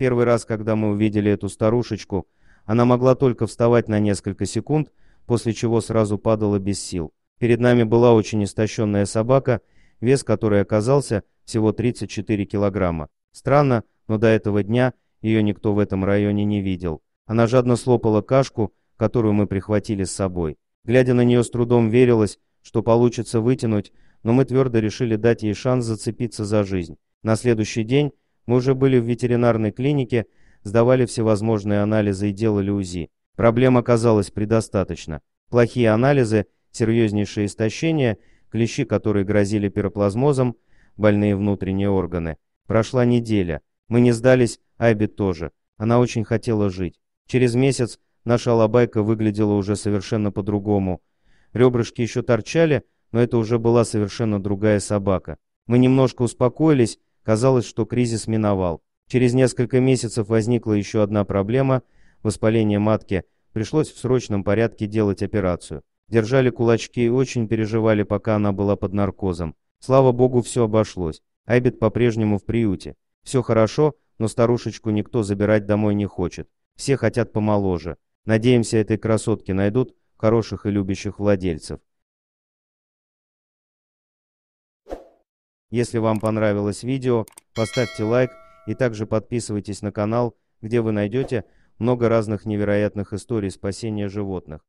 Первый раз, когда мы увидели эту старушечку, она могла только вставать на несколько секунд, после чего сразу падала без сил. Перед нами была очень истощенная собака, вес которой оказался всего 34 килограмма. Странно, но до этого дня ее никто в этом районе не видел. Она жадно слопала кашку, которую мы прихватили с собой. Глядя на нее с трудом верилось, что получится вытянуть, но мы твердо решили дать ей шанс зацепиться за жизнь. На следующий день мы уже были в ветеринарной клинике, сдавали всевозможные анализы и делали УЗИ. Проблем оказалось предостаточно. Плохие анализы, серьезнейшее истощение, клещи, которые грозили пироплазмозом, больные внутренние органы. Прошла неделя. Мы не сдались, Айби тоже. Она очень хотела жить. Через месяц наша лобайка выглядела уже совершенно по-другому. Ребрышки еще торчали, но это уже была совершенно другая собака. Мы немножко успокоились Казалось, что кризис миновал. Через несколько месяцев возникла еще одна проблема – воспаление матки. Пришлось в срочном порядке делать операцию. Держали кулачки и очень переживали, пока она была под наркозом. Слава богу, все обошлось. Айбет по-прежнему в приюте. Все хорошо, но старушечку никто забирать домой не хочет. Все хотят помоложе. Надеемся, этой красотке найдут хороших и любящих владельцев. Если вам понравилось видео, поставьте лайк и также подписывайтесь на канал, где вы найдете много разных невероятных историй спасения животных.